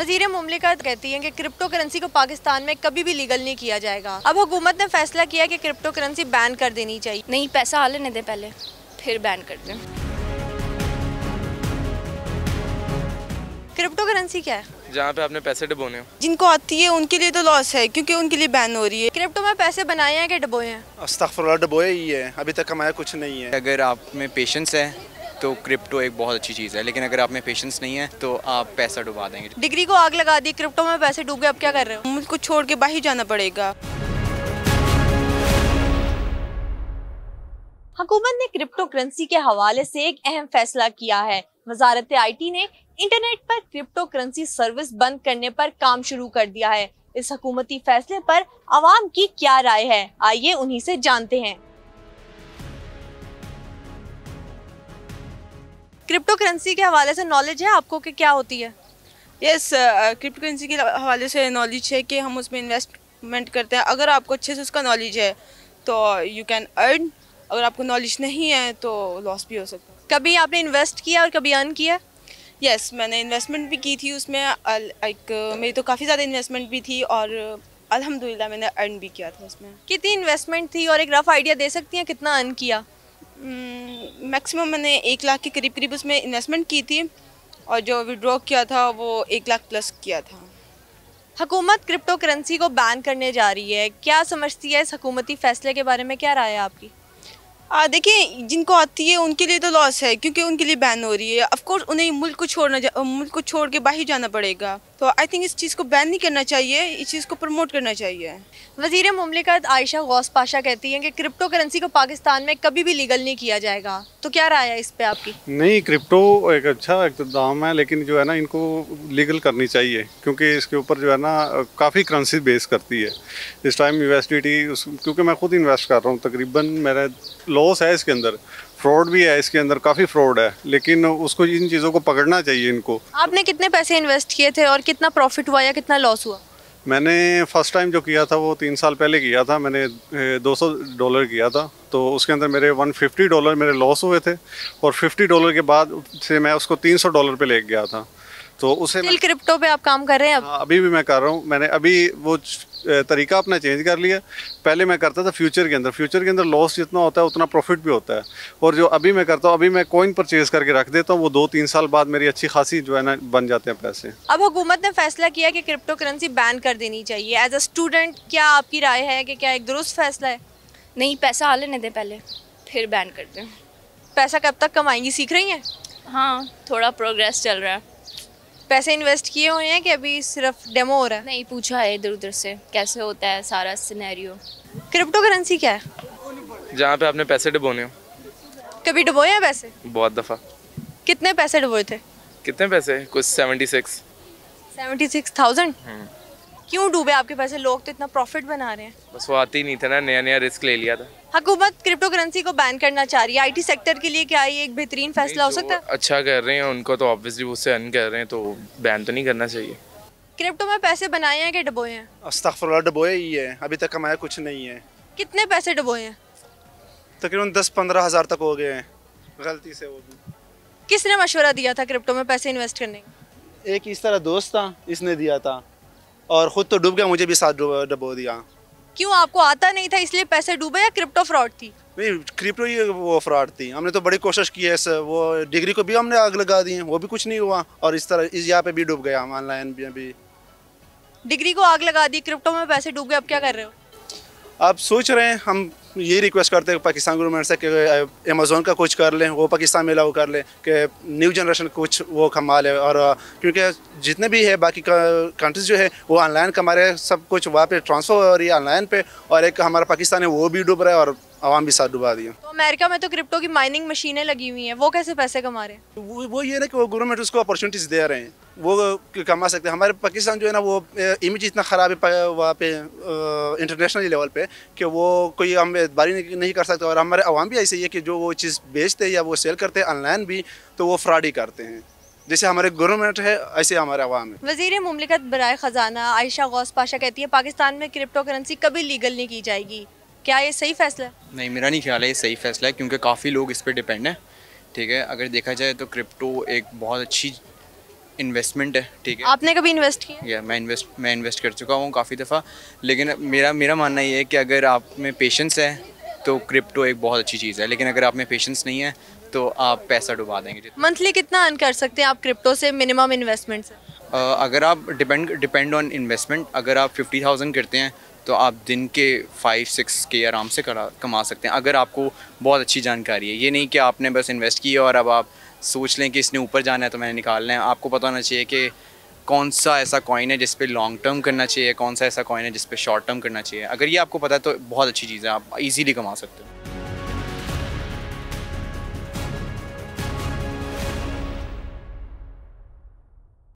वजीर ममलिकत कहती हैं कि क्रिप्टो करेंसी को पाकिस्तान में कभी भी लीगल नहीं किया जाएगा अब हुकूमत ने फैसला किया कि क्रिप्टो करेंसी बैन कर देनी चाहिए नहीं पैसा हाल हालने दे पहले फिर बैन कर दें क्रिप्टो करेंसी क्या है जहाँ पे आपने पैसे डबोने हो जिनको आती है उनके लिए तो लॉस है क्योंकि उनके लिए बैन हो रही है क्रिप्टो में पैसे बनाए हैं कि डबोए हैं अस्तफर ही है अभी तक हमारा कुछ नहीं है अगर आप में पेशेंस है तो क्रिप्टो एक बहुत अच्छी चीज़ है लेकिन अगर आप में पेशेंस नहीं है तो आप पैसा डुबा देंगे डिग्री को आग लगा दी क्रिप्टो में पैसे डूब गए आप क्या कर रहे हो मुझको छोड़ के बाहर जाना पड़ेगा हुकूमत ने क्रिप्टो करेंसी के हवाले से एक अहम फैसला किया है वजारत आईटी ने इंटरनेट पर क्रिप्टो करेंसी सर्विस बंद करने पर काम शुरू कर दिया है इस हकूमती फैसले पर आवाम की क्या राय है आइए उन्हीं से जानते हैं क्रिप्टो करेंसी के हवाले से नॉलेज है आपको कि क्या होती है यस क्रिप्टो करेंसी के हवाले से नॉलेज है कि हम उसमें इन्वेस्टमेंट करते हैं अगर आपको अच्छे से उसका नॉलेज है तो यू कैन अर्न अगर आपको नॉलेज नहीं है तो लॉस भी हो सकता है कभी आपने इन्वेस्ट किया और कभी अर्न किया यस yes, मैंने इन्वेस्टमेंट भी की थी उसमें लाइक uh, मेरी तो काफ़ी ज़्यादा इन्वेस्टमेंट भी थी और अलहमदिल्ला मैंने अर्न भी किया था उसमें कितनी इन्वेस्टमेंट थी और एक रफ़ आइडिया दे सकती हैं कितना अर्न किया मैक्सिमम मैंने एक लाख के करीब करीब उसमें इन्वेस्टमेंट की थी और जो विड्रॉ किया था वो एक लाख प्लस किया था हकूमत क्रिप्टो करेंसी को बैन करने जा रही है क्या समझती है इस हकूमती फैसले के बारे में क्या राय है आपकी देखिए जिनको आती है उनके लिए तो लॉस है क्योंकि उनके लिए बैन हो रही है ऑफकोर्स उन्हें मुल्क को छोड़ना मुल्क को छोड़ के बाहर जाना पड़ेगा तो आई थिंक इस चीज़ को बैन नहीं करना चाहिए इस चीज़ को प्रमोट करना चाहिए वजीर ममलिकत आयशा गौस पाशा कहती हैं कि क्रिप्टो करेंसी को पाकिस्तान में कभी भी लीगल नहीं किया जाएगा तो क्या राय है इस पर आपकी नहीं क्रिप्टो एक अच्छा इकदाम है लेकिन जो है ना इनको लीगल करनी चाहिए क्योंकि इसके ऊपर जो है ना काफ़ी करेंसी बेस करती है इस टाइम यू क्योंकि मैं खुद इन्वेस्ट कर रहा हूँ तकरीबन मेरा लॉस है इसके अंदर फ्रॉड भी है इसके अंदर काफ़ी फ्रॉड है लेकिन उसको इन चीज़ों को पकड़ना चाहिए इनको आपने कितने पैसे इन्वेस्ट किए थे और कितना प्रॉफिट हुआ या कितना लॉस हुआ मैंने फर्स्ट टाइम जो किया था वो तीन साल पहले किया था मैंने 200 डॉलर किया था तो उसके अंदर मेरे 150 डॉलर मेरे लॉस हुए थे और 50 डॉलर के बाद से मैं उसको 300 डॉलर पे ले गया था तो उसे क्रिप्टो पे आप काम कर रहे हैं अब? हाँ अभी भी मैं कर रहा हूँ मैंने अभी वो तरीका अपना चेंज कर लिया पहले मैं करता था फ्यूचर के अंदर फ्यूचर के अंदर लॉस जितना होता है उतना प्रॉफिट भी होता है और जो अभी मैं करता हूँ अभी मैं कॉइन परचेज करके रख देता हूँ वो दो तीन साल बाद मेरी अच्छी खासी जो है ना बन जाते हैं पैसे अब हुकूमत ने फैसला किया कि क्रिप्टो करेंसी बैन कर देनी चाहिए एज अ स्टूडेंट क्या आपकी राय है कि क्या एक दुरुस्त फैसला है नहीं पैसा आ लेने दें पहले फिर बैन कर दें पैसा कब तक कमाएंगी सीख रही हैं हाँ थोड़ा प्रोग्रेस चल रहा है पैसे इन्वेस्ट किए हुए हैं कि अभी सिर्फ डेमो हो रहा है नहीं पूछा है इधर उधर से कैसे होता है सारा सिनेरियो क्रिप्टो करेंसी क्या है जहाँ पे आपने पैसे डुबोने हो कभी डुबोए हैं पैसे बहुत दफ़ा कितने पैसे डुबोए थे कितने पैसे कुछ seventy six seventy six thousand हम्म। क्यों डूबे आपके पैसे लोग तो इतना प्रॉफिट बना रहे हैं बस वो आती नहीं था ना नया नया रिस्क ले लिया था हुकूमत क्रिप्टो करेंसी को बैन करना चाह रही है आईटी सेक्टर के लिए क्या ये एक बेहतरीन फैसला हो सकता है अच्छा कर रहे हैं उनको तो ऑब्वियसली उससे अर्न कर रहे हैं तो बैन तो नहीं करना चाहिए क्रिप्टो में पैसे बनाए हैं कि डबोए हैं अस्तफर डबोए ही है अभी तक कमाया कुछ नहीं है कितने पैसे डबोए हैं तकरीबन दस पंद्रह हज़ार तक हो गए हैं गलती से वो भी किसने मशवरा दिया था क्रिप्टो में पैसे इन्वेस्ट करने का एक इस तरह दोस्त था इसने दिया था और ख़ुद तो डूब गया मुझे भी साथ डुबो दिया क्यों आपको आता नहीं था इसलिए पैसे डूबे या क्रिप्टो फ्रॉड थी नहीं क्रिप्टो ही वो फ्रॉड थी हमने तो बड़ी कोशिश की है सर वो डिग्री को भी हमने आग लगा दी है वो भी कुछ नहीं हुआ और इस तरह इस यहाँ पे भी डूब गया हम ऑनलाइन भी अभी डिग्री को आग लगा दी क्रिप्टो में पैसे डूब गए अब क्या कर रहे हो आप सोच रहे हैं हम ये रिक्वेस्ट करते हैं पाकिस्तान गवर्नमेंट से कि अमेज़ोन का कुछ कर लें वो पाकिस्तान में लागू कर लें कि न्यू जनरेशन कुछ वो कमा ले और क्योंकि जितने भी है बाकी कंट्रीज जो है वो ऑनलाइन कमा रहे हैं सब कुछ वहाँ पे ट्रांसफ़र हो रही है ऑनलाइन पे और एक हमारा पाकिस्तान है वो भी डूब रहा है और आवाम भी साथ डुबा दिया तो अमेरिका में तो क्रिप्टो की माइनिंग मशीनें लगी हुई हैं वो कैसे पैसे कमा रहे हैं वो वो ये ना कि वो गवर्नमेंट उसको अपॉर्चुनिटीज़ दे रहे हैं वो कमा सकते हैं हमारे पाकिस्तान जो है ना वो इमेज इतना ख़राब है वहाँ पे इंटरनेशनल लेवल पे कि वो कोई हम बारी नहीं कर सकते और हमारे आवाम भी ऐसे ही है कि जो वो चीज़ बेचते हैं या वो सेल करते हैं ऑनलाइन भी तो वो फ्रॉड ही करते हैं जैसे हमारे गवर्नमेंट है ऐसे हमारे आवाम है वजीर ममलिकत बरए ख़जाना आयशा गौस पाशा कहती है पाकिस्तान में क्रिप्टो करेंसी कभी लीगल नहीं की जाएगी क्या ये सही फैसला है नहीं मेरा नहीं ख्याल है ये सही फैसला है क्योंकि काफ़ी लोग इस पर डिपेंड है ठीक है अगर देखा जाए तो क्रिप्टो एक बहुत अच्छी इन्वेस्टमेंट है ठीक है आपने कभी इन्वेस्ट किया या yeah, मैं इन्वेस्ट मैं इन्वेस्ट कर चुका हूँ काफ़ी दफ़ा लेकिन मेरा मेरा मानना ये है कि अगर आप में पेशेंस है तो क्रिप्टो एक बहुत अच्छी चीज़ है लेकिन अगर आप में पेशेंस नहीं है तो आप पैसा डुबा देंगे मंथली कितना अर्न कर सकते हैं आप क्रिप्टो से मिनिमम इन्वेस्टमेंट से अगर आप डिपेंड डिपेंड ऑन इन्वेस्टमेंट अगर आप फिफ्टी थाउजेंड करते हैं तो आप दिन के फाइव सिक्स के आराम से करा कमा सकते हैं अगर आपको बहुत अच्छी जानकारी है ये नहीं कि आपने बस इन्वेस्ट किया और अब आप सोच लें कि इसने ऊपर जाना है तो मैंने निकालना है आपको पता होना चाहिए कि कौन सा ऐसा कॉइन है जिस पर लॉन्ग टर्म करना चाहिए कौन सा ऐसा कॉइन है जिस पर शॉर्ट टर्म करना चाहिए अगर ये आपको पता है तो बहुत अच्छी चीज़ है आप इजीली कमा सकते हो